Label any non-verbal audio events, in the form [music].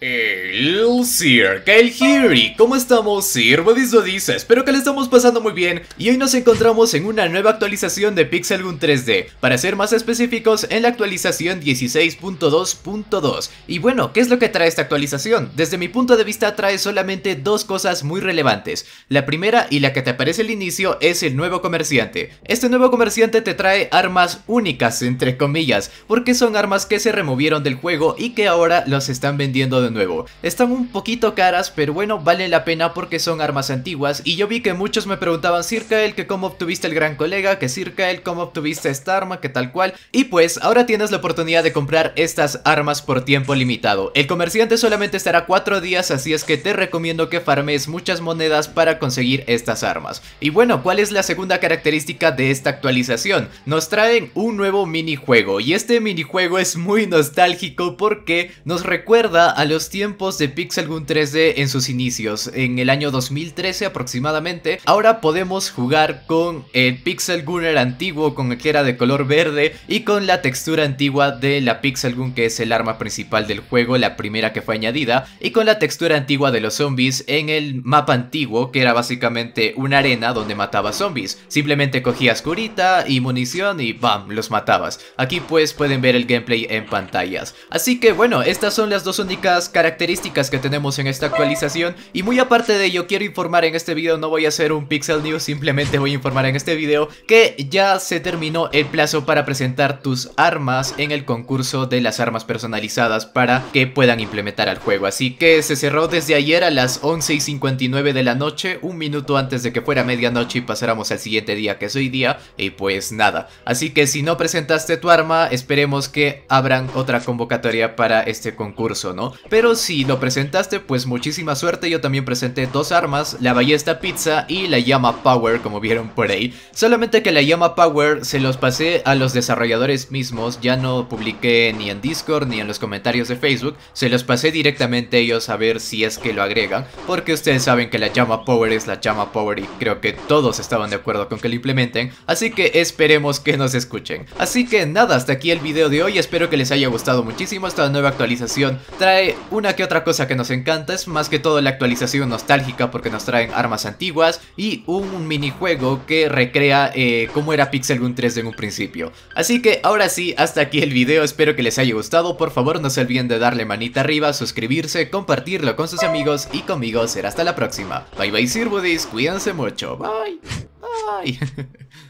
El Sir, Kyle Heary, ¿cómo estamos Sir? dice, espero que le estamos pasando muy bien y hoy nos encontramos en una nueva actualización de Pixel Gun 3D, para ser más específicos en la actualización 16.2.2. Y bueno, ¿qué es lo que trae esta actualización? Desde mi punto de vista trae solamente dos cosas muy relevantes, la primera y la que te aparece al inicio es el nuevo comerciante. Este nuevo comerciante te trae armas únicas, entre comillas, porque son armas que se removieron del juego y que ahora los están vendiendo de nuevo. Están un poquito caras, pero bueno, vale la pena porque son armas antiguas y yo vi que muchos me preguntaban circa el que cómo obtuviste el gran colega, que circa el cómo obtuviste esta arma, que tal cual. Y pues, ahora tienes la oportunidad de comprar estas armas por tiempo limitado. El comerciante solamente estará cuatro días, así es que te recomiendo que farmes muchas monedas para conseguir estas armas. Y bueno, ¿cuál es la segunda característica de esta actualización? Nos traen un nuevo minijuego y este minijuego es muy nostálgico porque nos recuerda a los tiempos de Pixel Gun 3D en sus inicios, en el año 2013 aproximadamente, ahora podemos jugar con el Pixel Gunner antiguo, con el que era de color verde y con la textura antigua de la Pixel Gun que es el arma principal del juego, la primera que fue añadida, y con la textura antigua de los zombies en el mapa antiguo que era básicamente una arena donde mataba zombies, simplemente cogías curita y munición y bam, los matabas. Aquí pues pueden ver el gameplay en pantallas. Así que bueno, estas son las dos únicas características que tenemos en esta actualización y muy aparte de ello quiero informar en este video, no voy a hacer un Pixel News, simplemente voy a informar en este video que ya se terminó el plazo para presentar tus armas en el concurso de las armas personalizadas para que puedan implementar al juego, así que se cerró desde ayer a las 11 y 59 de la noche, un minuto antes de que fuera medianoche y pasáramos al siguiente día que es hoy día y pues nada, así que si no presentaste tu arma esperemos que abran otra convocatoria para este concurso, ¿no? Pero pero si lo presentaste, pues muchísima suerte. Yo también presenté dos armas, la ballesta pizza y la llama power, como vieron por ahí. Solamente que la llama power se los pasé a los desarrolladores mismos. Ya no publiqué ni en Discord ni en los comentarios de Facebook. Se los pasé directamente a ellos a ver si es que lo agregan. Porque ustedes saben que la llama power es la llama power y creo que todos estaban de acuerdo con que lo implementen. Así que esperemos que nos escuchen. Así que nada, hasta aquí el video de hoy. Espero que les haya gustado muchísimo. Esta nueva actualización trae una que otra cosa que nos encanta es más que todo la actualización nostálgica porque nos traen armas antiguas y un minijuego que recrea como eh, cómo era Pixel Gun 3 en un principio. Así que ahora sí, hasta aquí el video, espero que les haya gustado, por favor no se olviden de darle manita arriba, suscribirse, compartirlo con sus amigos y conmigo será hasta la próxima. Bye bye Sirbudis, cuídense mucho, bye, bye. [laughs]